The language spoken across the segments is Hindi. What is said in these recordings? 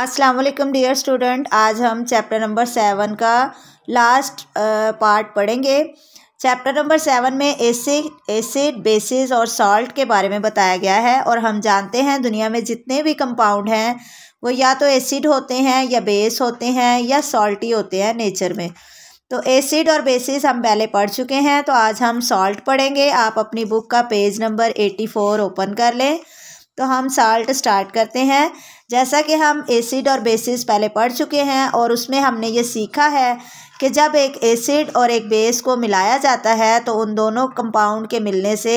अस्सलाम वालेकुम डियर स्टूडेंट आज हम चैप्टर नंबर सेवन का लास्ट पार्ट पढ़ेंगे चैप्टर नंबर सेवन में एसिड एसिड बेसिस और सॉल्ट के बारे में बताया गया है और हम जानते हैं दुनिया में जितने भी कंपाउंड हैं वो या तो एसिड होते हैं या बेस होते हैं या सॉल्टी होते हैं नेचर में तो एसिड और बेसिस हम पहले पढ़ चुके हैं तो आज हम सॉल्ट पढ़ेंगे आप अपनी बुक का page number eighty four open कर लें तो हम सॉल्ट स्टार्ट करते हैं जैसा कि हम एसिड और बेसिस पहले पढ़ चुके हैं और उसमें हमने ये सीखा है कि जब एक एसिड और एक बेस को मिलाया जाता है तो उन दोनों कंपाउंड के मिलने से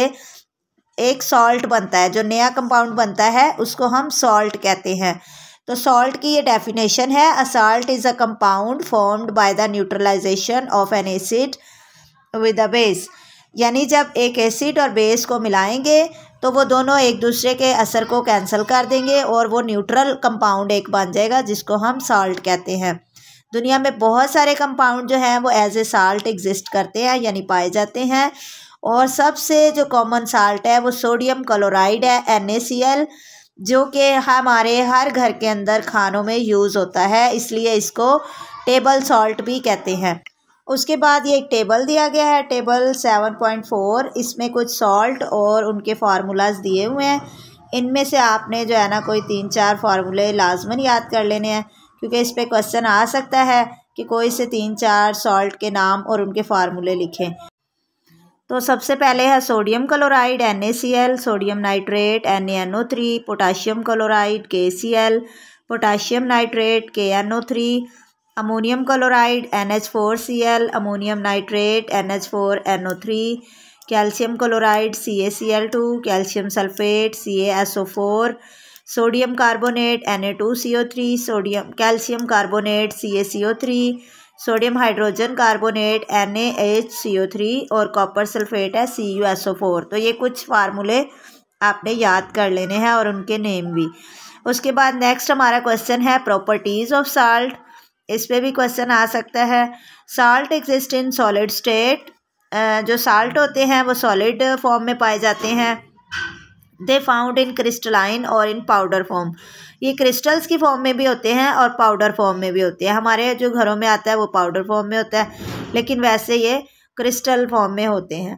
एक सॉल्ट बनता है जो नया कंपाउंड बनता है उसको हम सॉल्ट कहते हैं तो सॉल्ट की ये डेफिनेशन है a salt is a compound formed by the neutralisation of an acid with a base यानी जब एक एसिड और बेस को मिलाएंगे तो वो दोनों एक दूसरे के असर को कैंसिल कर देंगे और वो न्यूट्रल कंपाउंड एक बन जाएगा जिसको हम साल्ट कहते हैं दुनिया में बहुत सारे कंपाउंड जो हैं वो एज ए साल्ट एग्जिस्ट करते हैं यानी पाए जाते हैं और सबसे जो कॉमन साल्ट है वो सोडियम क्लोराइड है एन जो कि हमारे हर घर के अंदर खानों में यूज़ होता है इसलिए इसको टेबल सॉल्ट भी कहते हैं उसके बाद ये एक टेबल दिया गया है टेबल सेवन पॉइंट फोर इसमें कुछ सॉल्ट और उनके फार्मूलाज दिए हुए हैं इनमें से आपने जो है ना कोई तीन चार फार्मूले लाजमन याद कर लेने हैं क्योंकि इस पर क्वेश्चन आ सकता है कि कोई से तीन चार सॉल्ट के नाम और उनके फार्मूले लिखें तो सबसे पहले है sodium chloride N sodium nitrate N N O three potassium chloride K C L potassium nitrate K N O three ammonium chloride N H four C L ammonium nitrate N H four N O three calcium chloride C A C L two calcium sulphate C A S O four sodium carbonate N A two C O three sodium calcium carbonate C A C O three sodium hydrogen carbonate N A H C O three और कॉपर सल्फेट है C U S O four तो ये कुछ फार्मूले आपने याद कर लेने हैं और उनके नेम भी उसके बाद नेक्स्ट हमारा क्वेश्चन है प्रॉपर्टीज़ ऑफ साल्ट इस पर भी क्वेश्चन आ सकता है salt exist in solid state जो साल्ट होते हैं वो सॉलिड फॉर्म में पाए जाते हैं दे फाउंड इन क्रिस्टलाइन और इन पाउडर फॉर्म ये क्रिस्टल्स की फॉर्म में भी होते हैं और पाउडर फॉर्म में भी होते हैं हमारे जो घरों में आता है वो पाउडर फॉर्म में होता है लेकिन वैसे ये क्रिस्टल फॉर्म में होते हैं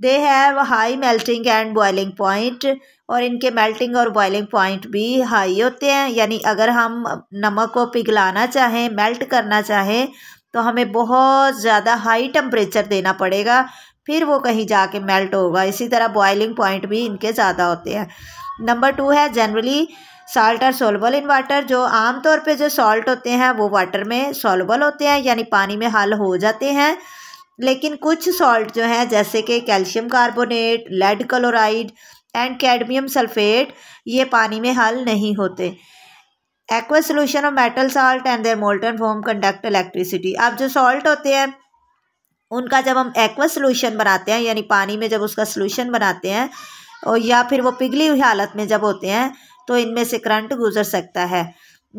they have high melting and boiling point और इनके मेल्टिंग और बॉइलिंग पॉइंट भी हाई होते हैं यानी अगर हम नमक को पिघलाना चाहें मेल्ट करना चाहें तो हमें बहुत ज़्यादा हाई टेम्परेचर देना पड़ेगा फिर वो कहीं जाके मेल्ट होगा इसी तरह बॉइलिंग पॉइंट भी इनके ज़्यादा होते हैं नंबर टू है generally salt are soluble in water जो आमतौर पर जो सॉल्ट होते हैं वो वाटर में सोलबल होते हैं यानी पानी में हल हो जाते हैं लेकिन कुछ सॉल्ट जो हैं जैसे कि calcium carbonate lead chloride and cadmium sulphate ये पानी में हल नहीं होते aqua solution of metal salt and their molten form conduct electricity अब जो सॉल्ट होते हैं उनका जब हम एक्वा सोल्यूशन बनाते हैं यानी पानी में जब उसका सोल्यूशन बनाते हैं और या फिर वो पिघली हुई हालत में जब होते हैं तो इनमें से करंट गुजर सकता है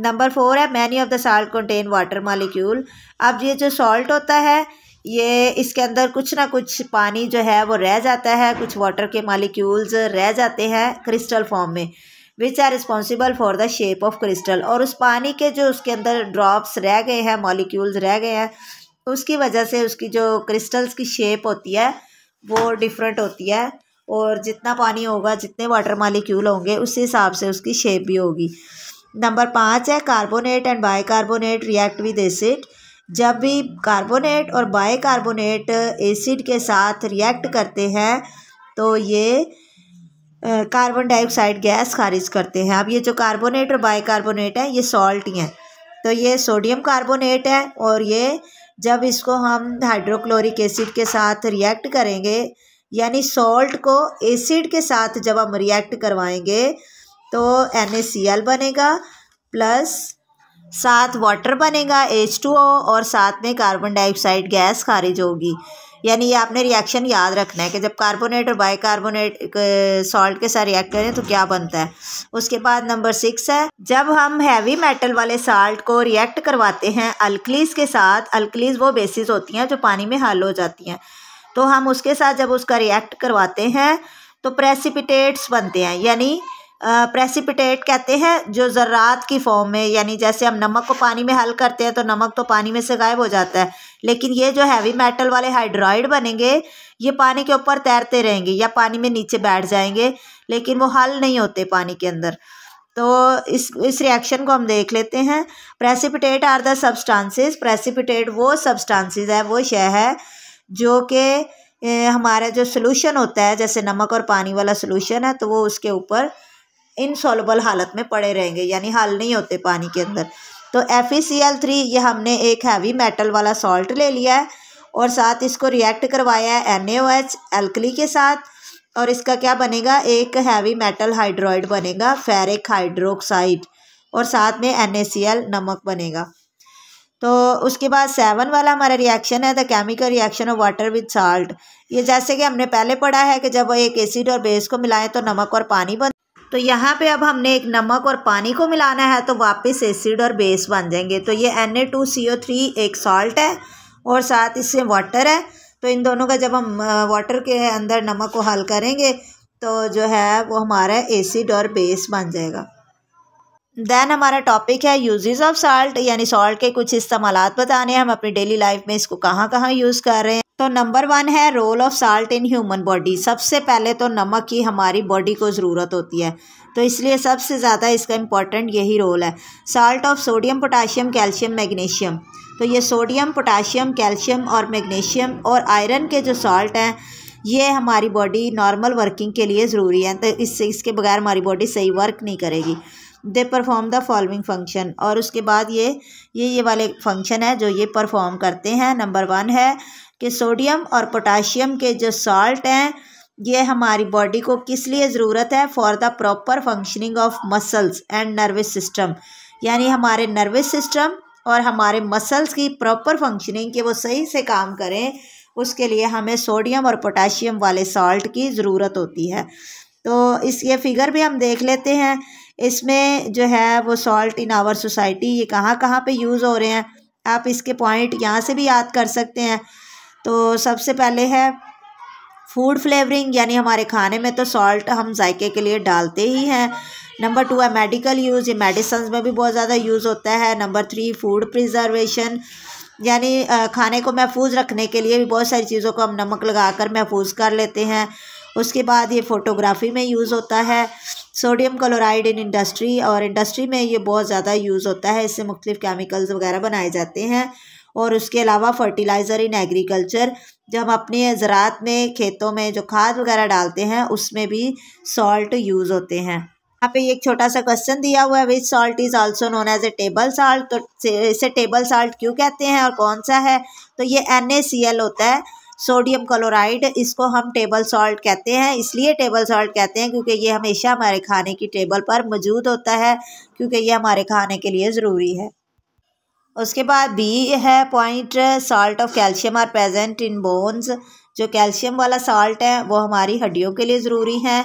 नंबर फोर है many of the salt contain water molecule अब ये जो सॉल्ट होता है ये इसके अंदर कुछ ना कुछ पानी जो है वो रह जाता है कुछ वाटर के मालिक्यूल्स रह जाते हैं क्रिस्टल फॉर्म में which are responsible for the shape of crystal और उस पानी के जो उसके अंदर ड्रॉप्स रह गए हैं मॉलिक्यूल्स रह गए हैं उसकी वजह से उसकी जो क्रिस्टल्स की शेप होती है वो डिफरेंट होती है और जितना पानी होगा जितने वाटर मालिक्यूल होंगे उस हिसाब से उसकी शेप भी होगी नंबर पाँच है carbonate and bicarbonate react with acid जब भी कार्बोनेट और बाइकार्बोनेट एसिड के साथ रिएक्ट करते हैं तो ये कार्बन डाइऑक्साइड गैस खारिज करते हैं अब ये जो कार्बोनेट और बाइकार्बोनेट है ये सॉल्ट ही हैं तो ये सोडियम कार्बोनेट है और ये जब इसको हम हाइड्रोक्लोरिक एसिड के साथ रिएक्ट करेंगे यानी सॉल्ट को एसिड के साथ जब हम रिएक्ट करवाएंगे तो एन बनेगा प्लस साथ वाटर बनेगा एच टू ओ और साथ में कार्बन डाइऑक्साइड गैस खारिज होगी यानी ये आपने रिएक्शन याद रखना है कि जब कार्बोनेट और बाइकार्बोनेट सॉल्ट के साथ रिएक्ट करें तो क्या बनता है उसके बाद नंबर सिक्स है जब हम हैवी मेटल वाले साल्ट को रिएक्ट करवाते हैं अल्कलीज के साथ अल्कलीज वो बेसिस होती हैं जो पानी में हल हो जाती हैं तो हम उसके साथ जब उसका रिएक्ट करवाते हैं तो प्रेसिपिटेट्स बनते हैं यानी प्रेसिपिटेट कहते हैं जो ज़र्रात की फॉर्म में यानी जैसे हम नमक को पानी में हल करते हैं तो नमक तो पानी में से गायब हो जाता है लेकिन ये जो हैवी मेटल वाले हाइड्रॉइड बनेंगे ये पानी के ऊपर तैरते रहेंगे या पानी में नीचे बैठ जाएंगे लेकिन वो हल नहीं होते पानी के अंदर तो इस इस रिएक्शन को हम देख लेते हैं precipitate are the substances precipitate वो सब्सटांसिस है वो शह है जो कि हमारा जो सोल्यूशन होता है जैसे नमक और पानी वाला सोल्यूशन है तो वो उसके ऊपर इनसॉलबल हालत में पड़े रहेंगे यानी हल नहीं होते पानी के अंदर तो एफ थ्री e ये हमने एक हैवी मेटल वाला सॉल्ट ले लिया है और साथ इसको रिएक्ट करवाया है एन एल्कली के साथ और इसका क्या बनेगा एक हैवी मेटल हाइड्रोइड बनेगा फेरिक हाइड्रोक्साइड और साथ में एन नमक बनेगा तो उसके बाद सेवन वाला हमारा रिएक्शन है the chemical reaction of water with salt ये जैसे कि हमने पहले पढ़ा है कि जब एक एसिड और बेस को मिलाएं तो नमक और पानी बन तो यहाँ पे अब हमने एक नमक और पानी को मिलाना है तो वापस एसिड और बेस बन जाएंगे तो ये N A two C O three एक सॉल्ट है और साथ इससे वाटर है तो इन दोनों का जब हम वाटर के अंदर नमक को हल करेंगे तो जो है वो हमारा एसिड और बेस बन जाएगा दैन हमारा टॉपिक है यूजेस ऑफ साल्ट यानी सॉल्ट के कुछ इस्तेमाल बताने हैं हम अपनी डेली लाइफ में इसको कहाँ कहाँ यूज़ कर रहे हैं तो नंबर वन है role of salt in human body सबसे पहले तो नमक की हमारी बॉडी को ज़रूरत होती है तो इसलिए सबसे ज़्यादा इसका इम्पॉर्टेंट यही रोल है salt of sodium potassium calcium magnesium तो ये सोडियम पोटाशियम कैल्शियम और मैग्नीशियम और आयरन के जो सॉल्ट हैं ये हमारी बॉडी नॉर्मल वर्किंग के लिए ज़रूरी है तो इससे इसके बगैर हमारी बॉडी सही वर्क नहीं करेगी they perform the following function और उसके बाद ये ये ये वाले फंक्शन है जो ये परफॉर्म करते हैं नंबर वन है कि सोडियम और पोटाशियम के जो सॉल्ट हैं ये हमारी बॉडी को किस लिए ज़रूरत है for the proper functioning of muscles and nervous system यानी हमारे नर्वस सिस्टम और हमारे मसल्स की प्रॉपर फंक्शनिंग के वो सही से काम करें उसके लिए हमें सोडियम और पोटाशियम वाले सॉल्ट की ज़रूरत होती है तो इस ये फिगर भी हम देख लेते हैं इसमें जो है वो सॉल्ट इन आवर सोसाइटी ये कहाँ कहाँ पे यूज़ हो रहे हैं आप इसके पॉइंट यहाँ से भी याद कर सकते हैं तो सबसे पहले है फूड फ्लेवरिंग यानी हमारे खाने में तो सॉल्ट हम जायके के लिए डालते ही हैं नंबर टू है मेडिकल यूज़ ये मेडिसन में भी बहुत ज़्यादा यूज़ होता है नंबर थ्री फूड प्रिजर्वेशन यानी खाने को महफूज रखने के लिए भी बहुत सारी चीज़ों को हम नमक लगा कर महफूज कर लेते हैं उसके बाद ये फ़ोटोग्राफ़ी में यूज़ होता है सोडियम क्लोराइड इन इंडस्ट्री और इंडस्ट्री में ये बहुत ज़्यादा यूज़ होता है इससे मुख्तलिफ़ केमिकल्स वगैरह बनाए जाते हैं और उसके अलावा फर्टिलाइज़र इन एग्रीकल्चर जब हम अपने ज़रात में खेतों में जो खाद वगैरह डालते हैं उसमें भी सॉल्ट यूज़ होते हैं यहाँ पे एक छोटा सा क्वेश्चन दिया हुआ है which salt is also known as a table salt तो इसे टेबल साल्ट क्यों कहते हैं और कौन सा है तो ये एन होता है सोडियम क्लोराइड इसको हम टेबल सॉल्ट कहते हैं इसलिए टेबल सॉल्ट कहते हैं क्योंकि ये हमेशा हमारे खाने की टेबल पर मौजूद होता है क्योंकि ये हमारे खाने के लिए ज़रूरी है उसके बाद बी है point salt of calcium are present in bones जो कैल्शियम वाला सॉल्ट है वो हमारी हड्डियों के लिए ज़रूरी है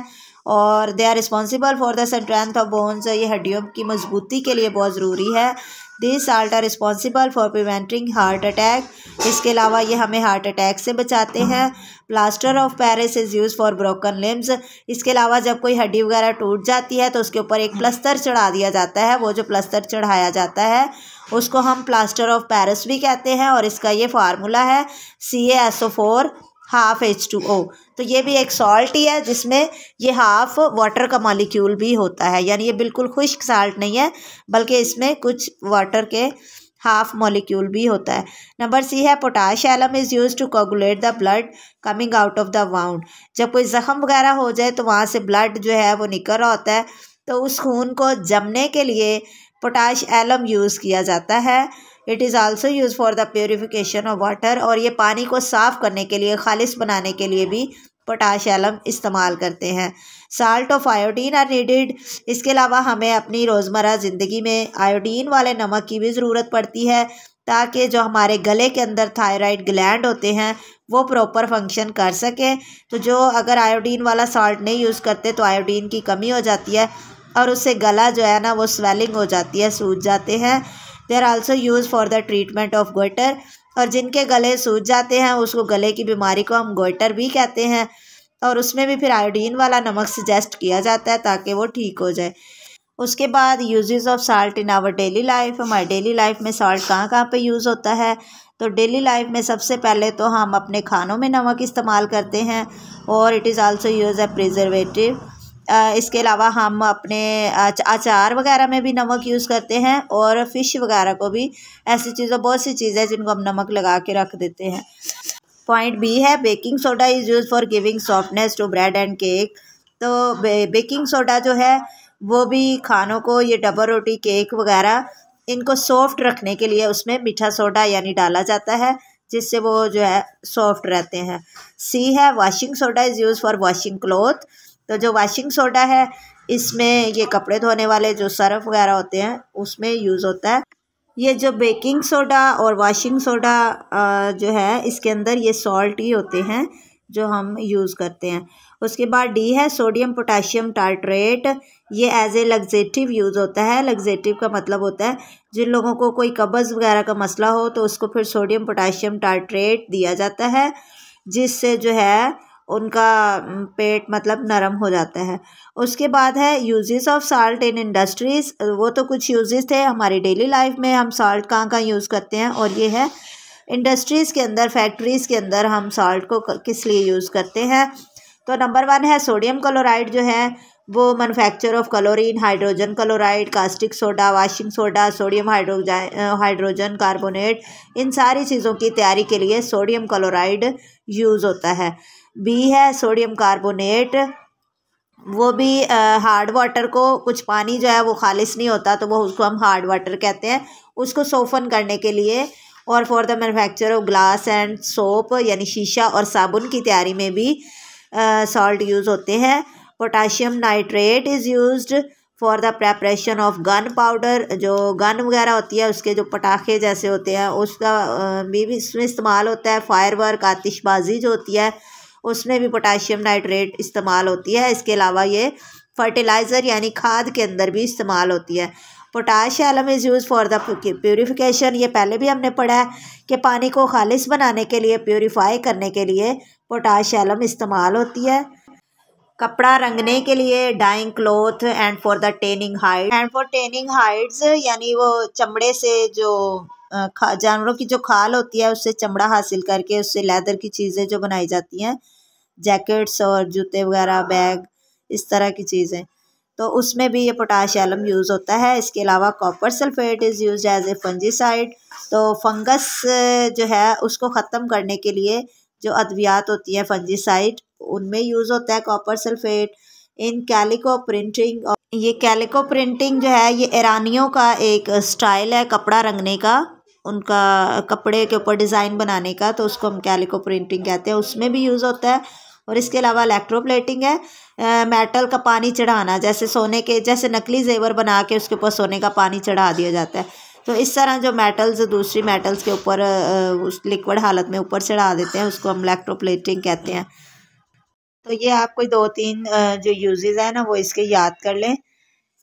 और they are responsible for the strength of bones ये हड्डियों की मजबूती के लिए बहुत ज़रूरी है this salt are responsible for preventing heart attack इसके अलावा ये हमें हार्ट अटैक से बचाते हैं plaster of Paris is use for broken limbs इसके अलावा जब कोई हड्डी वगैरह टूट जाती है तो उसके ऊपर एक प्लस्तर चढ़ा दिया जाता है वो जो प्लस्तर चढ़ाया जाता है उसको हम प्लास्टर ऑफ पैरिस भी कहते हैं और इसका ये फार्मूला है C S O four half H two O तो ये भी एक सॉल्ट ही है जिसमें ये हाफ वाटर का मॉलिक्यूल भी होता है यानी ये बिल्कुल खुश्क साल्ट नहीं है बल्कि इसमें कुछ वाटर के हाफ मॉलिक्यूल भी होता है नंबर सी है potash alum is use to coagulate the blood coming out of the wound जब कोई ज़ख़म वगैरह हो जाए तो वहाँ से ब्लड जो है वो निकल रहा होता है तो उस खून को जमने के लिए पोटाश एलम यूज़ किया जाता है it is also use for the purification of water और ये पानी को साफ़ करने के लिए खालिश बनाने के लिए भी पोटाश एलम इस्तेमाल करते हैं salt of iodine are needed इसके अलावा हमें अपनी रोज़मर्रा ज़िंदगी में आयोडीन वाले नमक की भी ज़रूरत पड़ती है ताकि जो हमारे गले के अंदर थायराइड ग्लैंड होते हैं वो प्रॉपर फंक्शन कर सकें तो जो अगर आयोडीन वाला साल्ट नहीं यूज़ करते तो आयोडीन की कमी हो जाती है और उससे गला जो है ना वो स्वेलिंग हो जाती है सूज जाते हैं they are also use for the treatment of goitre और जिनके गले सूज जाते हैं उसको गले की बीमारी को हम गोइटर भी कहते हैं और उसमें भी फिर आयोडीन वाला नमक सजेस्ट किया जाता है ताकि वो ठीक हो जाए उसके बाद uses of salt in our daily life हमारे डेली लाइफ में साल्ट कहाँ कहाँ पे यूज़ होता है तो डेली लाइफ में सबसे पहले तो हम अपने खानों में नमक इस्तेमाल करते हैं और it is also use a preservative इसके अलावा हम अपने अचार वगैरह में भी नमक यूज़ करते हैं और फ़िश वगैरह को भी ऐसी चीज़ों बहुत सी चीज़ें जिनको हम नमक लगा के रख देते हैं पॉइंट बी है baking soda is use for giving softness to bread and cake तो बे, बेकिंग सोडा जो है वो भी खानों को ये डबल रोटी केक वगैरह इनको सॉफ्ट रखने के लिए उसमें मीठा सोडा यानी डाला जाता है जिससे वो जो है सॉफ्ट रहते हैं सी है washing soda is use for washing cloth तो जो वाशिंग सोडा है इसमें ये कपड़े धोने वाले जो सर्फ वगैरह होते हैं उसमें यूज़ होता है ये जो बेकिंग सोडा और वाशिंग सोडा जो है इसके अंदर ये सॉल्ट ही होते हैं जो हम यूज़ करते हैं उसके बाद डी है सोडियम पोटाशियम टार्ट्रेट ये एज ए लग्जेटिव यूज़ होता है लग्जेटिव का मतलब होता है जिन लोगों को कोई कब्ज़ वगैरह का मसला हो तो उसको फिर सोडियम पोटाशियम टार्ट्रेट दिया जाता है जिससे जो है उनका पेट मतलब नरम हो जाता है उसके बाद है uses of salt in industries वो तो कुछ यूजेस थे हमारी डेली लाइफ में हम साल्ट कहाँ कहाँ यूज़ करते हैं और ये है इंडस्ट्रीज़ के अंदर फैक्ट्रीज़ के अंदर हम साल्ट को किस लिए यूज़ करते हैं तो नंबर वन है सोडियम क्लोराइड जो है वो manufacture of chlorine hydrogen chloride caustic soda washing soda sodium hydro hydrogen carbonate इन सारी चीज़ों की तैयारी के लिए सोडियम क्लोराइड यूज़ होता है बी है सोडियम कार्बोनेट वो भी हार्ड वाटर को कुछ पानी जो है वो खालिश नहीं होता तो वो उसको हम हार्ड वाटर कहते हैं उसको सोफन करने के लिए और for the manufacture of glass and soap यानी शीशा और साबुन की तैयारी में भी सॉल्ट यूज़ होते हैं potassium nitrate is use for the preparation of gunpowder जो गन वगैरह होती है उसके जो पटाखे जैसे होते हैं उसका भी इसमें इस्तेमाल होता है फायर वर्क आतिशबाजी जो होती है उसमें भी पोटाशियम नाइट्रेट इस्तेमाल होती है इसके अलावा ये फर्टिलाइज़र यानी खाद के अंदर भी इस्तेमाल होती है potash alum is use for the purification ये पहले भी हमने पढ़ा है कि पानी को खालिश बनाने के लिए प्योरीफाई करने के लिए पोटाश एलम इस्तेमाल होती है कपड़ा रंगने के लिए dyeing cloth and for the tanning hide and for tanning hides यानी वो चमड़े से जो खा जानवरों की जो खाल होती है उससे चमड़ा हासिल करके उससे लेदर की चीज़ें जो बनाई जाती हैं जैकेट्स और जूते वगैरह बैग इस तरह की चीज़ें तो उसमें भी ये पोटाश एलम यूज़ होता है इसके अलावा copper sulphate is use as a fungicide तो फंगस जो है उसको ख़त्म करने के लिए जो अद्वियात होती है फंजीसाइड उनमें यूज़ होता है copper sulphate in calico printing और ये कैलिको प्रिंटिंग जो है ये ईरानियों का एक स्टाइल है कपड़ा रंगने का उनका कपड़े के ऊपर डिज़ाइन बनाने का तो उसको हम कैलिको प्रिंटिंग कहते हैं उसमें भी यूज़ होता है और इसके अलावा इलेक्ट्रोप्लेटिंग है आ, मेटल का पानी चढ़ाना जैसे सोने के जैसे नकली जेवर बना के उसके ऊपर सोने का पानी चढ़ा दिया जाता है तो इस तरह जो मेटल्स दूसरी मेटल्स के ऊपर उस लिक्विड हालत में ऊपर चढ़ा देते हैं उसको हम इलेक्ट्रोप्लेटिंग कहते हैं तो ये आप कोई दो तीन जो यूजेज़ हैं ना वो इसके याद कर लें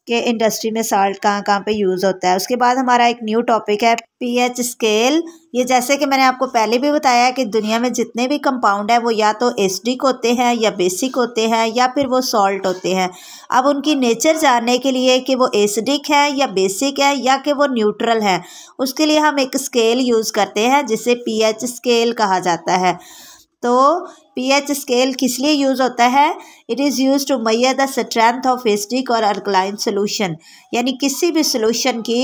के इंडस्ट्री में साल्ट कहाँ कहाँ पे यूज़ होता है उसके बाद हमारा एक न्यू टॉपिक है पीएच स्केल ये जैसे कि मैंने आपको पहले भी बताया कि दुनिया में जितने भी कंपाउंड हैं वो या तो एसडिक होते हैं या बेसिक होते हैं या फिर वो सॉल्ट होते हैं अब उनकी नेचर जानने के लिए कि वो एसडिक है या बेसिक है या कि वो न्यूट्रल है उसके लिए हम एक स्केल यूज़ करते हैं जिसे पीएच स्केल कहा जाता है तो पीएच स्केल किस लिए यूज़ होता है it is use to measure the strength of acidic और अल्कलाइन सोल्यूशन यानी किसी भी सोल्यूशन की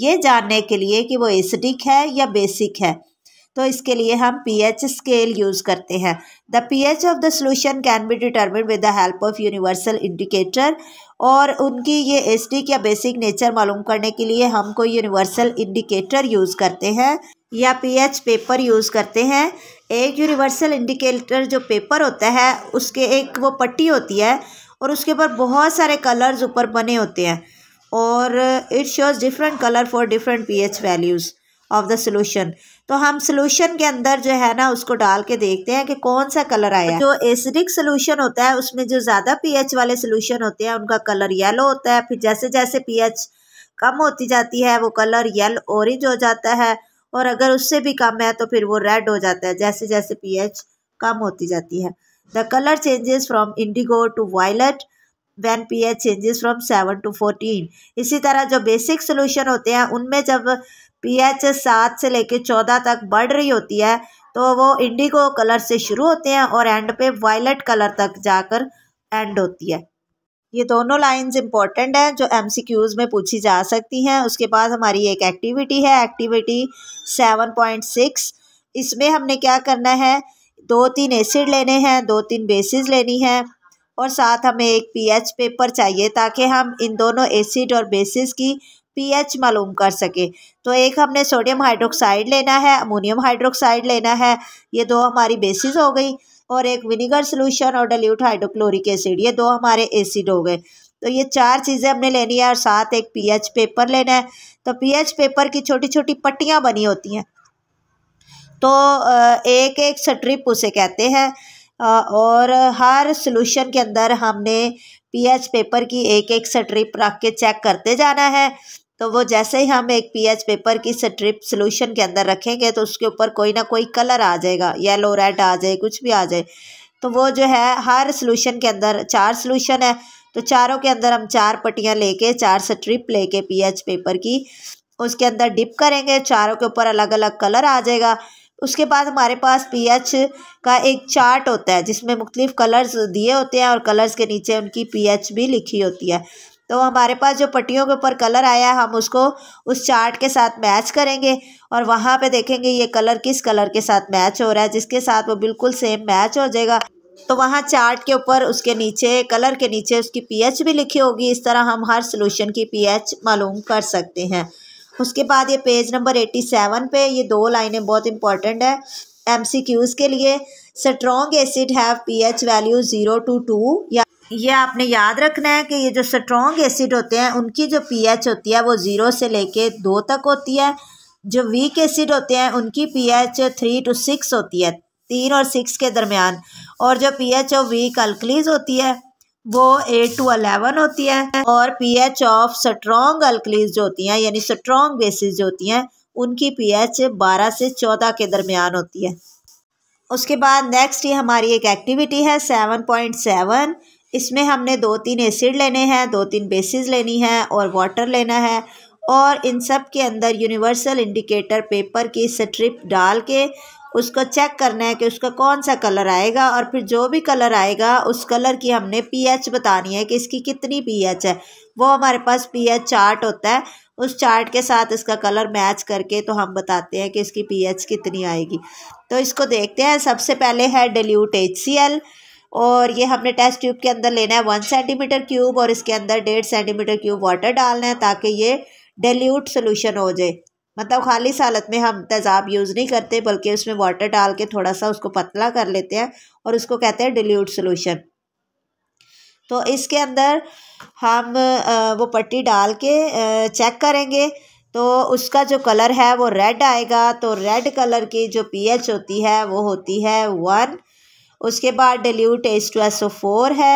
ये जानने के लिए कि वो एसिडिक है या बेसिक है तो इसके लिए हम पीएच स्केल यूज़ करते हैं the pH of the solution can be determine with the help of universal indicator और उनकी ये एसिडिक या बेसिक नेचर मालूम करने के लिए हमको यूनिवर्सल इंडिकेटर यूज़ करते हैं या पीएच पेपर यूज़ करते हैं एक यूनिवर्सल इंडिकेटर जो पेपर होता है उसके एक वो पट्टी होती है और उसके ऊपर बहुत सारे कलर्स ऊपर बने होते हैं और it shows different colour for different pH values of the solution तो हम सोल्यूशन के अंदर जो है ना उसको डाल के देखते हैं कि कौन सा कलर आया जो एसिडिक सोल्यूशन होता है उसमें जो ज़्यादा एच वाले सोल्यूशन होते हैं उनका कलर येलो होता है फिर जैसे जैसे एच कम होती जाती है वो कलर येलो ऑरेंज हो जाता है और अगर उससे भी कम है तो फिर वो रेड हो जाता है जैसे जैसे पीएच कम होती जाती है the colour changes from indigo to violet when P H changes from seven to fourteen इसी तरह जो बेसिक सोल्यूशन होते हैं उनमें जब पी एच सात से लेकर चौदह तक बढ़ रही होती है तो वो इंडिगो कलर से शुरू होते हैं और एंड पे वायलट कलर तक जाकर एंड होती है ये दोनों लाइंस इंपॉर्टेंट हैं जो एमसीक्यूज में पूछी जा सकती हैं उसके बाद हमारी एक एक्टिविटी है एक्टिविटी सेवन पॉइंट सिक्स इसमें हमने क्या करना है दो तीन एसिड लेने हैं दो तीन बेसिस लेनी है और साथ हमें एक पीएच पेपर चाहिए ताकि हम इन दोनों एसिड और बेसिस की पीएच मालूम कर सके तो एक हमने सोडियम हाइड्रोक्साइड लेना है अमोनियम हाइड्रोक्साइड लेना है ये दो हमारी बेसिस हो गई और एक विनीगर सोल्यूशन और डल्यूट हाइड्रोक्लोरिक एसिड ये दो हमारे एसिड हो गए तो ये चार चीज़ें हमने लेनी है और साथ एक पीएच पेपर लेना है तो पीएच पेपर की छोटी छोटी पट्टियाँ बनी होती हैं तो एक एक स्ट्रिप उसे कहते हैं और हर सोल्यूशन के अंदर हमने पीएच पेपर की एक एक स्ट्रिप रख के चेक करते जाना है तो वो जैसे ही हम एक पीएच पेपर की स्ट्रिप सोल्यूशन के अंदर रखेंगे तो उसके ऊपर कोई ना कोई कलर आ जाएगा येलो रेड आ जाए कुछ भी आ जाए तो वो जो है हर सोल्यूशन के अंदर चार सोल्यूशन है तो चारों के अंदर हम चार पट्टियाँ लेके चार स्ट्रिप लेके पीएच पेपर की उसके अंदर डिप करेंगे चारों के ऊपर अलग अलग कलर आ जाएगा उसके बाद हमारे पास पीएच का एक चार्ट होता है जिसमें मुख्तलिफ कलर्स दिए होते हैं और कलर्स के नीचे उनकी पीएच भी लिखी होती है तो हमारे पास जो पट्टियों के ऊपर कलर आया है हम उसको उस चार्ट के साथ मैच करेंगे और वहाँ पे देखेंगे ये कलर किस कलर के साथ मैच हो रहा है जिसके साथ वो बिल्कुल सेम मैच हो जाएगा तो वहाँ चार्ट के ऊपर उसके नीचे कलर के नीचे उसकी पीएच भी लिखी होगी इस तरह हम हर सोल्यूशन की पीएच मालूम कर सकते हैं उसके बाद ये पेज नंबर एट्टी सेवन पे ये दो लाइनें बहुत इंपॉर्टेंट है एम के लिए strong acid have pH value zero to two या ये आपने याद रखना है कि ये जो स्ट्रॉन्ग एसिड होते हैं उनकी जो पीएच होती है वो ज़ीरो से लेके दो तक होती है जो वीक एसिड होते हैं उनकी पीएच थ्री टू सिक्स होती है तीन और सिक्स के दरमियान और जो पीएच ऑफ वीक अल्कलीज होती है वो एट टू अलेवन होती है और पीएच ऑफ स्ट्रॉन्ग अल्कलीज जो होती हैं यानी स्ट्रॉन्ग बेसिस जो होती हैं उनकी पी बारह से चौदह के दरमियान होती है उसके बाद नेक्स्ट ये हमारी एक एक्टिविटी है सेवन पॉइंट सेवन इसमें हमने दो तीन एसिड लेने हैं दो तीन बेसिस लेनी है और वाटर लेना है और इन सब के अंदर यूनिवर्सल इंडिकेटर पेपर की स्ट्रिप डाल के उसको चेक करना है कि उसका कौन सा कलर आएगा और फिर जो भी कलर आएगा उस कलर की हमने पीएच बतानी है कि इसकी कितनी पीएच है वो हमारे पास पीएच चार्ट होता है उस चार्ट के साथ इसका कलर मैच करके तो हम बताते हैं कि इसकी पीएच कितनी आएगी तो इसको देखते हैं सबसे पहले है डिल्यूट एच और ये हमने टेस्ट ट्यूब के अंदर लेना है वन सेंटीमीटर क्यूब और इसके अंदर डेढ़ सेंटीमीटर क्यूब वाटर डालना है ताकि ये डेल्यूट सोल्यूशन हो जाए मतलब खाली हालत में हम तेज़ाब यूज़ नहीं करते बल्कि उसमें वाटर डाल के थोड़ा सा उसको पतला कर लेते हैं और उसको कहते हैं डिल्यूट सोल्यूशन तो इसके अंदर हम वो पट्टी डाल के चेक करेंगे तो उसका जो कलर है वो रेड आएगा तो रेड कलर की जो पीएच होती है वो होती है वन उसके बाद dilute S two S O four है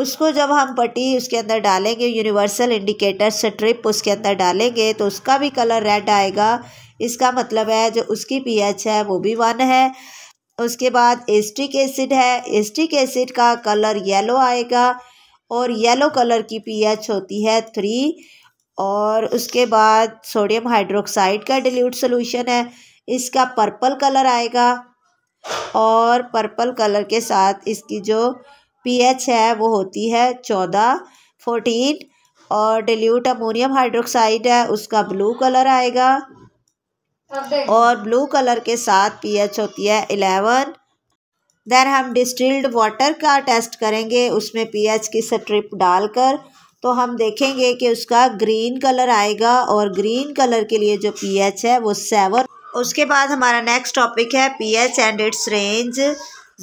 उसको जब हम पट्टी उसके अंदर डालेंगे यूनिवर्सल इंडिकेटर स्ट्रिप उसके अंदर डालेंगे तो उसका भी कलर रेड आएगा इसका मतलब है जो उसकी एच है वो भी वन है उसके बाद एस्ट्रिक एसिड है एस्ट्रिक एसिड का कलर येलो आएगा और येलो कलर की पीएच होती है थ्री और उसके बाद सोडियम हाइड्रोक्साइड का डिल्यूट सोल्यूशन है इसका पर्पल कलर आएगा और पर्पल कलर के साथ इसकी जो पीएच है वो होती है चौदह फोर्टीन और डिल्यूट अमोनियम हाइड्रोक्साइड है उसका ब्लू कलर आएगा और ब्लू कलर के साथ पीएच होती है इलेवन देन हम डिस्टिल्ड वाटर का टेस्ट करेंगे उसमें पीएच की स्ट्रिप डालकर तो हम देखेंगे कि उसका ग्रीन कलर आएगा और ग्रीन कलर के लिए जो पीएच है वो सेवन उसके बाद हमारा नेक्स्ट टॉपिक है pH and its range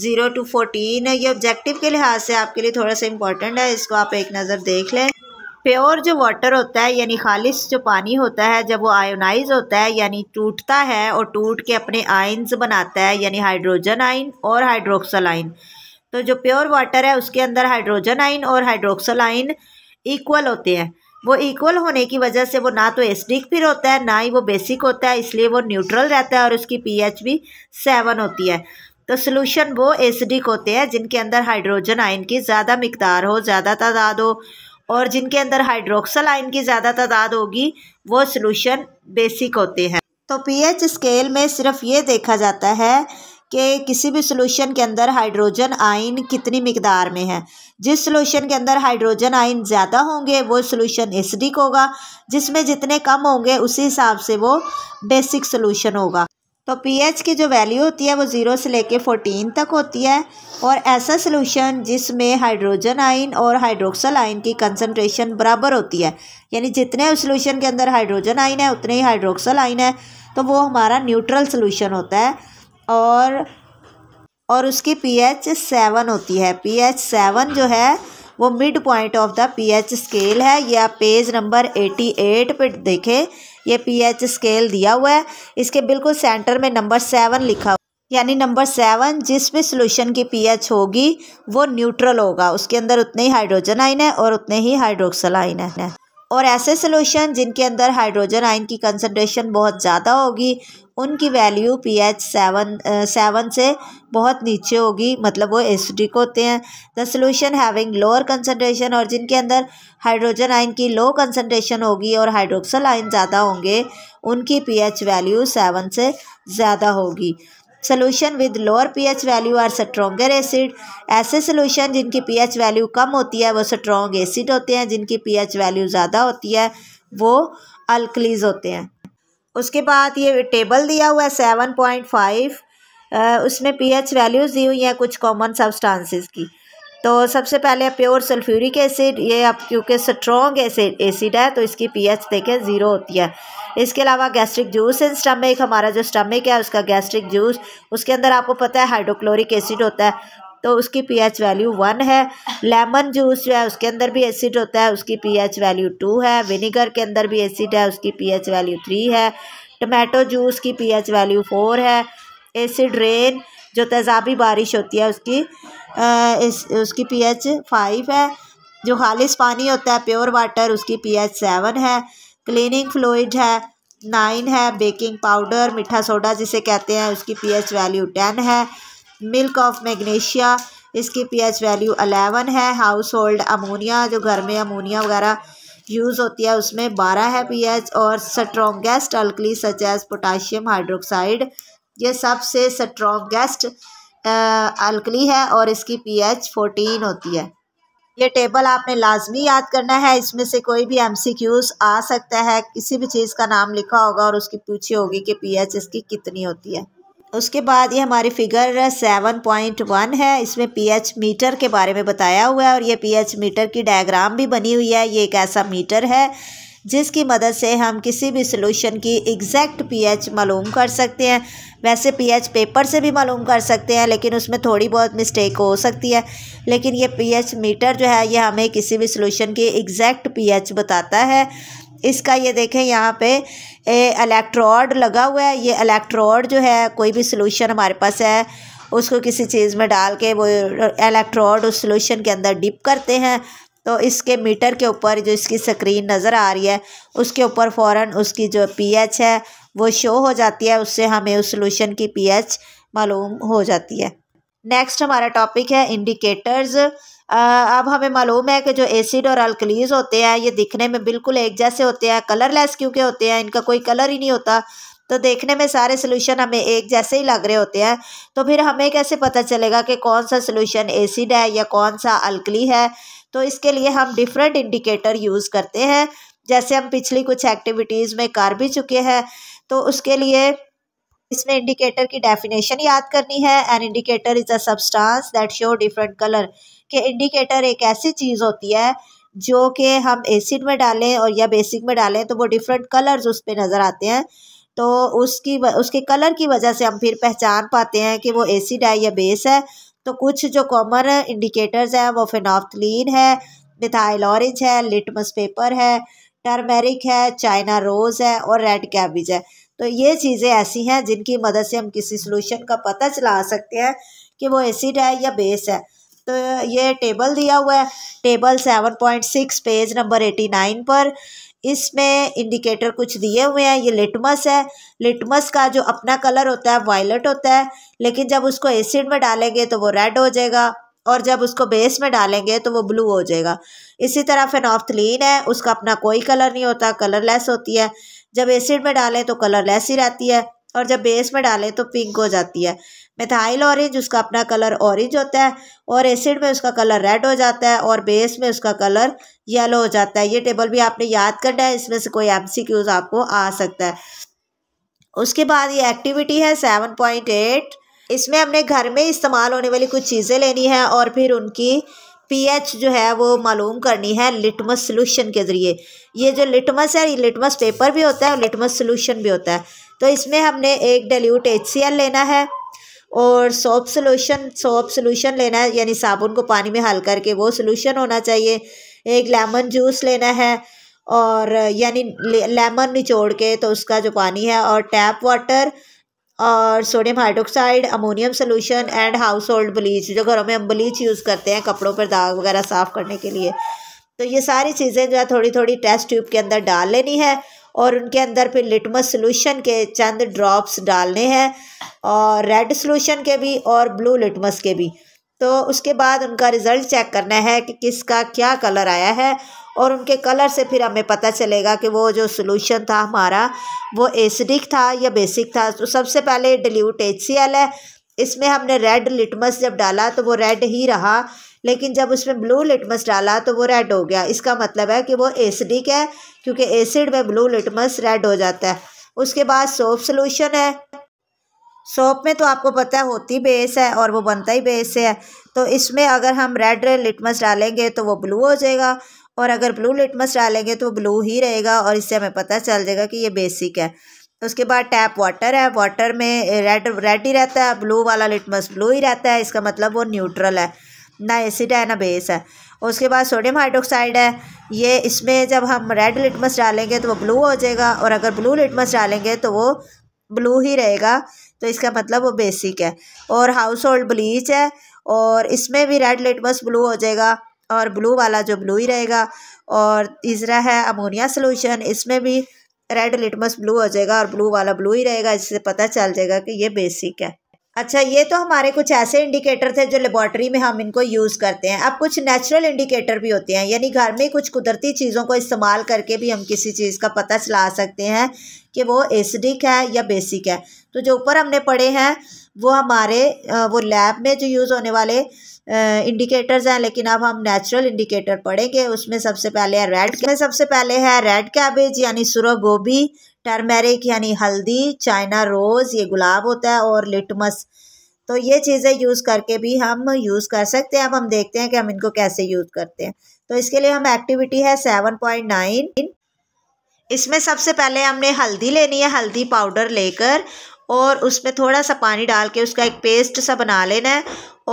zero to fourteen ये ऑब्जेक्टिव के लिहाज से आपके लिए थोड़ा सा इंपॉर्टेंट है इसको आप एक नज़र देख लें प्योर जो वाटर होता है यानी खालिश जो पानी होता है जब वो आयोनाइज होता है यानी टूटता है और टूट के अपने आइन्स बनाता है यानी हाइड्रोजन आइन और हाइड्रोक्सल आइन तो जो प्योर वाटर है उसके अंदर हाइड्रोजन आइन और हाइड्रोक्सल आइन इक्वल होते हैं वो इक्वल होने की वजह से वो ना तो एसडिक फिर होता है ना ही वो बेसिक होता है इसलिए वो न्यूट्रल रहता है और उसकी पीएच भी सेवन होती है तो सोल्यूशन वो एसडिक होते हैं जिनके अंदर हाइड्रोजन आयन की ज़्यादा मकदार हो ज़्यादा तादाद हो और जिनके अंदर हाइड्रोक्सल आयन की ज़्यादा तादाद होगी वो सोल्यूशन बेसिक होते हैं तो पीएच स्केल में सिर्फ ये देखा जाता है के किसी भी सोल्यूशन के अंदर हाइड्रोजन आयन कितनी मकदार में है जिस सोल्यूशन के अंदर हाइड्रोजन आयन ज़्यादा होंगे वो सोल्यूशन एसिडिक होगा जिसमें जितने कम होंगे उसी हिसाब से वो बेसिक सोल्यूशन होगा तो पीएच की जो वैल्यू होती है वो ज़ीरो से लेके फोर्टीन तक होती है और ऐसा सोल्यूशन जिसमें हाइड्रोजन आइन और हाइड्रोक्सल आइन की कंसनट्रेशन बराबर होती है यानी जितने उस सोल्यूशन के अंदर हाइड्रोजन आइन है उतने ही हाइड्रोक्सल आइन है तो वो हमारा न्यूट्रल सोल्यूशन होता है और और उसकी पीएच सेवन होती है पीएच सेवन जो है वो mid point of the pH scale है या पेज नंबर एटी एट पर देखें ये पीएच स्केल दिया हुआ है इसके बिल्कुल सेंटर में नंबर सेवन लिखा यानी नंबर सेवन जिस भी सोल्यूशन की पीएच होगी वो न्यूट्रल होगा उसके अंदर उतने ही हाइड्रोजन आइन है और उतने ही हाइड्रोक्सल आइन है और ऐसे सोल्यूशन जिनके अंदर हाइड्रोजन आयन की कंसनट्रेशन बहुत ज़्यादा होगी उनकी वैल्यू पीएच सेवन सेवन से बहुत नीचे होगी मतलब वो एसिडिक होते हैं the solution having lower concentration और जिनके अंदर हाइड्रोजन आयन की लो कंसनट्रेशन होगी और हाइड्रोक्सल आयन ज़्यादा होंगे उनकी पीएच वैल्यू सेवन से ज़्यादा होगी solution with lower pH value are stronger acid ऐसे सोल्यूशन जिनकी पीएच वैल्यू कम होती है वो स्ट्रॉन्ग एसिड होते हैं जिनकी पीएच वैल्यू ज़्यादा होती है वो अल्कलीज होते हैं उसके बाद ये टेबल दिया हुआ है सेवन पॉइंट फाइव उसमें पीएच वैल्यूज़ दी हुई हैं कुछ कॉमन सबस्टांसिस की तो सबसे पहले प्योर सल्फ्यूरिक एसिड ये अब क्योंकि स्ट्रॉन्ग एसिड एसिड है तो इसकी एच देखें ज़ीरो होती है इसके अलावा गैस्ट्रिक जूस इन स्टमिक हमारा जो स्टमिक है उसका गैस्ट्रिक जूस उसके अंदर आपको पता है हाइड्रोक्लोरिक एसिड होता है तो उसकी पीएच वैल्यू वन है लेमन जूस जो है उसके अंदर भी एसिड होता है उसकी पीएच वैल्यू टू है विनीगर के अंदर भी एसिड है उसकी पीएच वैल्यू थ्री है टमाटो जूस की पीएच वैल्यू फोर है एसिड रेन जो तेजाबी बारिश होती है उसकी आ, इस, उसकी पीएच फाइव है जो खालिश पानी होता है प्योर वाटर उसकी पी सेवन है क्लीनिंग फ्लोइड है नाइन है बेकिंग पाउडर मीठा सोडा जिसे कहते हैं उसकी पीएच वैल्यू टेन है मिल्क ऑफ मैग्नीशिया इसकी पीएच वैल्यू अलेवन है हाउस होल्ड अमोनिया जो घर में अमोनिया वगैरह यूज़ होती है उसमें बारह है पीएच और strongest alkali such as potassium hydroxide ये सबसे स्ट्रोंगेस्ट अल्कली है और इसकी पी फोर्टीन होती है ये टेबल आपने लाजमी याद करना है इसमें से कोई भी एम सी क्यूज़ आ सकता है किसी भी चीज़ का नाम लिखा होगा और उसकी पूछी होगी कि पी एच इसकी कितनी होती है उसके बाद ये हमारी फिगर सेवन पॉइंट वन है इसमें पीएच मीटर के बारे में बताया हुआ है और ये पीएच मीटर की डायग्राम भी बनी हुई है ये एक ऐसा मीटर है जिसकी मदद से हम किसी भी सोल्यूशन की एग्जैक्ट पीएच मालूम कर सकते हैं वैसे पीएच पेपर से भी मालूम कर सकते हैं लेकिन उसमें थोड़ी बहुत मिस्टेक हो सकती है लेकिन ये पीएच मीटर जो है ये हमें किसी भी सोल्यूशन की एग्जैक्ट पीएच बताता है इसका ये देखें यहाँ पे इलेक्ट्रोड लगा हुआ है ये अलेक्ट्रोड जो है कोई भी सोल्यूशन हमारे पास है उसको किसी चीज़ में डाल के वो इलेक्ट्रोड उस सोल्यूशन के अंदर डिप करते हैं तो इसके मीटर के ऊपर जो इसकी स्क्रीन नज़र आ रही है उसके ऊपर फ़ौर उसकी जो पीएच है वो शो हो जाती है उससे हमें उस सोल्यूशन की पीएच मालूम हो जाती है नेक्स्ट हमारा टॉपिक है इंडिकेटर्स अब हमें मालूम है कि जो एसिड और अल्कलीज होते हैं ये दिखने में बिल्कुल एक जैसे होते हैं कलरलेस क्योंकि होते हैं इनका कोई कलर ही नहीं होता तो देखने में सारे सोल्यूशन हमें एक जैसे ही लग रहे होते हैं तो फिर हमें कैसे पता चलेगा कि कौन सा सोल्यूशन एसिड है या कौन सा अल्कली है तो इसके लिए हम डिफरेंट इंडिकेटर यूज़ करते हैं जैसे हम पिछली कुछ एक्टिविटीज़ में कर भी चुके हैं तो उसके लिए इसमें इंडिकेटर की डेफिनेशन याद करनी है an indicator is a substance that show different colour कि इंडिकेटर एक ऐसी चीज़ होती है जो कि हम एसिड में डालें और या बेसिक में डालें तो वो डिफरेंट कलर्स उस पर नज़र आते हैं तो उसकी उसके कलर की वजह से हम फिर पहचान पाते हैं कि वो एसिड है या बेस है तो कुछ जो कॉमन इंडिकेटर्स हैं वो फिनॉफ्थलीन है मिथाइल ऑरेंज है लिटमस पेपर है टर्मेरिक है चाइना रोज़ है और रेड कैबिज है तो ये चीज़ें ऐसी हैं जिनकी मदद से हम किसी सोल्यूशन का पता चला सकते हैं कि वो एसिड है या बेस है तो ये टेबल दिया हुआ है table seven point six page number eighty nine पर इसमें इंडिकेटर कुछ दिए हुए हैं ये लिटमस है लिटमस का जो अपना कलर होता है वायलट होता है लेकिन जब उसको एसिड में डालेंगे तो वो रेड हो जाएगा और जब उसको बेस में डालेंगे तो वो ब्लू हो जाएगा इसी तरह फेनॉफ्थलीन है उसका अपना कोई कलर नहीं होता कलरलेस होती है जब एसिड में डालें तो कलरलेस ही रहती है और जब बेस में डालें तो पिंक हो जाती है मिथाइल ऑरेंज उसका अपना कलर ऑरेंज होता है और एसिड में उसका कलर रेड हो जाता है और बेस में उसका कलर येलो हो जाता है ये टेबल भी आपने याद करना है इसमें से कोई एमसीक्यूज आपको आ सकता है उसके बाद ये एक्टिविटी है सेवन पॉइंट एट इसमें हमने घर में इस्तेमाल होने वाली कुछ चीज़ें लेनी है और फिर उनकी पीएच जो है वो मालूम करनी है लिटमस सोल्यूशन के ज़रिए ये जो लिटमस है ये लिटमस पेपर भी होता है और लिटमस सोल्यूशन भी होता है तो इसमें हमने एक डल्यूट एच लेना है और सोप सोल्यूशन सोप सोल्यूशन लेना है यानी साबुन को पानी में हल करके वो सोल्यूशन होना चाहिए एक लेमन जूस लेना है और यानी लेमन निचोड़ के तो उसका जो पानी है और टैप वाटर और sodium hydroxide ammonium solution and household bleach जो घरों में हम ब्लीच यूज़ करते हैं कपड़ों पर दाग वगैरह साफ़ करने के लिए तो ये सारी चीज़ें जो है थोड़ी थोड़ी टेस्ट ट्यूब के अंदर डाल लेनी है और उनके अंदर फिर लिटमस सोल्यूशन के चंद ड्रॉप्स डालने हैं और रेड सोल्यूशन के भी और ब्लू लिटमस के भी तो उसके बाद उनका रिज़ल्ट चेक करना है कि किसका क्या कलर आया है और उनके कलर से फिर हमें पता चलेगा कि वो जो सोल्यूशन था हमारा वो एसिडिक था या बेसिक था तो सबसे पहले डिल्यूट एच है इसमें हमने रेड लिटमस जब डाला तो वो रेड ही रहा लेकिन जब उसमें ब्लू लिटमस डाला तो वो रेड हो गया इसका मतलब है कि वो एसिडिक है क्योंकि एसिड में ब्लू लिटमस रेड हो जाता है उसके बाद सोप सोल्यूशन है सोप में तो आपको पता है होती बेस है और वो बनता ही बेस से है तो इसमें अगर हम रेड लिटमस डालेंगे तो वो ब्लू हो जाएगा और अगर ब्लू लिटमस डालेंगे तो ब्लू ही रहेगा और इससे हमें पता चल जाएगा कि ये बेसिक है तो उसके बाद टैप वाटर है वाटर में रेड रेड ही रहता है ब्लू वाला लिटमस ब्लू ही रहता है इसका मतलब वो न्यूट्रल है ना एसिड है ना बेस है उसके बाद सोडियम हाइड्रोक्साइड है ये इसमें जब हम रेड लिटमस डालेंगे तो वो ब्लू हो जाएगा और अगर ब्लू लिटमस डालेंगे तो वो ब्लू ही रहेगा तो इसका मतलब वो बेसिक है और हाउस होल्ड ब्लीच है और इसमें भी रेड लिटमस ब्लू हो जाएगा और ब्लू वाला जो ब्लू ही रहेगा और तीसरा है अमोनिया सोल्यूशन इसमें भी रेड लिटमस ब्लू हो जाएगा और ब्लू वाला ब्लू ही रहेगा इससे पता चल जाएगा कि ये बेसिक है अच्छा ये तो हमारे कुछ ऐसे इंडिकेटर थे जो लेबॉर्ट्री में हम इनको यूज़ करते हैं अब कुछ नेचुरल इंडिकेटर भी होते हैं यानी घर में कुछ कुदरती चीज़ों को इस्तेमाल करके भी हम किसी चीज़ का पता चला सकते हैं कि वो एसिडिक है या बेसिक है तो जो ऊपर हमने पढ़े हैं वो हमारे वो लैब में जो यूज़ होने वाले इंडिकेटर्स हैं लेकिन अब हम नेचुरल इंडिकेटर पढ़ेंगे उसमें सबसे पहले है रेड में सबसे पहले है रेड कैबेज यानी सुरह गोभी टर्मेरिक यानी हल्दी चाइना रोज़ ये गुलाब होता है और लिटमस तो ये चीज़ें यूज़ करके भी हम यूज़ कर सकते हैं अब हम देखते हैं कि हम इनको कैसे यूज़ करते हैं तो इसके लिए हम एक्टिविटी है सेवन पॉइंट नाइन इसमें सबसे पहले हमने हल्दी लेनी है हल्दी पाउडर लेकर और उसमें थोड़ा सा पानी डाल के उसका एक पेस्ट सा बना लेना है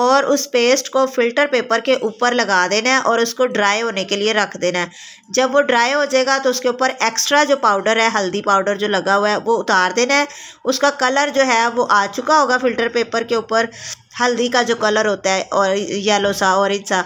और उस पेस्ट को फ़िल्टर पेपर के ऊपर लगा देना है और उसको ड्राई होने के लिए रख देना है जब वो ड्राई हो जाएगा तो उसके ऊपर एक्स्ट्रा जो पाउडर है हल्दी पाउडर जो लगा हुआ है वो उतार देना है उसका कलर जो है वो आ चुका होगा फ़िल्टर पेपर के ऊपर हल्दी का जो कलर होता है और येलो सा ऑरेंज सा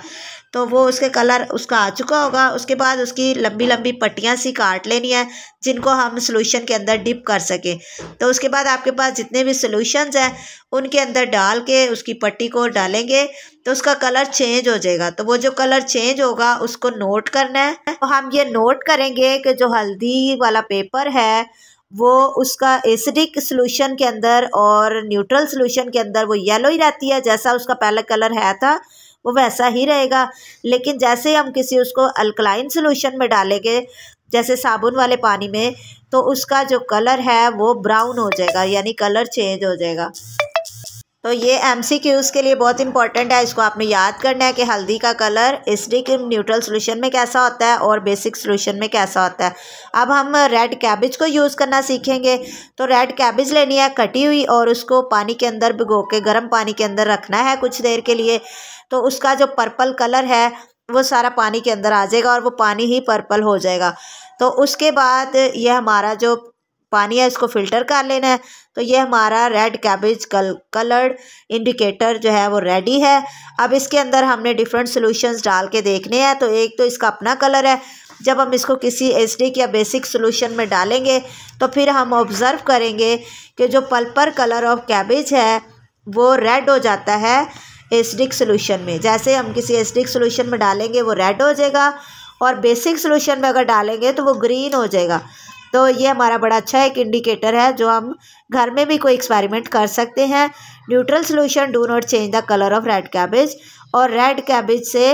तो वो उसके कलर उसका आ चुका होगा उसके बाद उसकी लंबी लंबी पट्टियाँ सी काट लेनी है जिनको हम सोल्यूशन के अंदर डिप कर सकें तो उसके बाद आपके पास जितने भी सोल्यूशंस हैं उनके अंदर डाल के उसकी पट्टी को डालेंगे तो उसका कलर चेंज हो जाएगा तो वो जो कलर चेंज होगा उसको नोट करना है तो हम ये नोट करेंगे कि जो हल्दी वाला पेपर है वो उसका एसिडिक सोल्यूशन के अंदर और न्यूट्रल सोल्यूशन के अंदर वो येलो ही रहती है जैसा उसका पहला कलर है था वो वैसा ही रहेगा लेकिन जैसे हम किसी उसको अल्कलाइन सोल्यूशन में डालेंगे जैसे साबुन वाले पानी में तो उसका जो कलर है वो ब्राउन हो जाएगा यानी कलर चेंज हो जाएगा तो ये एम सी क्यूज़ के लिए बहुत इंपॉर्टेंट है इसको आपने याद करना है कि हल्दी का कलर के न्यूट्रल सोल्यूशन में कैसा होता है और बेसिक सोल्यूशन में कैसा होता है अब हम रेड कैबेज को यूज़ करना सीखेंगे तो रेड कैबेज लेनी है कटी हुई और उसको पानी के अंदर भिगो के गर्म पानी के अंदर रखना है कुछ देर के लिए तो उसका जो पर्पल कलर है वो सारा पानी के अंदर आ जाएगा और वो पानी ही पर्पल हो जाएगा तो उसके बाद यह हमारा जो पानी है इसको फ़िल्टर कर लेना है तो ये हमारा रेड कैबेज कल कलर्ड इंडिकेटर जो है वो रेडी है अब इसके अंदर हमने डिफरेंट सॉल्यूशंस डाल के देखने हैं तो एक तो इसका अपना कलर है जब हम इसको किसी एसिडिक या बेसिक सॉल्यूशन में डालेंगे तो फिर हम ऑब्ज़र्व करेंगे कि जो पल्पर कलर ऑफ कैबेज है वो रेड हो जाता है एसडिक सोल्यूशन में जैसे हम किसी एसडिक सोल्यूशन में डालेंगे वो रेड हो जाएगा और बेसिक सोल्यूशन में अगर डालेंगे तो वो ग्रीन हो जाएगा तो ये हमारा बड़ा अच्छा एक इंडिकेटर है जो हम घर में भी कोई एक्सपेरिमेंट कर सकते हैं neutral solution do not change the colour of red cabbage और रेड कैबेज से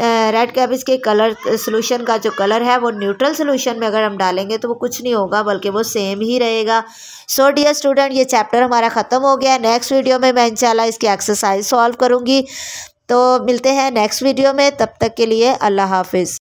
रेड कैबिज के कलर सोल्यूशन का जो कलर है वो न्यूट्रल सोल्यूशन में अगर हम डालेंगे तो वो कुछ नहीं होगा बल्कि वो सेम ही रहेगा सो डियर स्टूडेंट ये चैप्टर हमारा ख़त्म हो गया नेक्स्ट वीडियो में मैं इनशाला इसकी एक्सरसाइज सॉल्व करूँगी तो मिलते हैं नेक्स्ट वीडियो में तब तक के लिए अल्लाह हाफिज़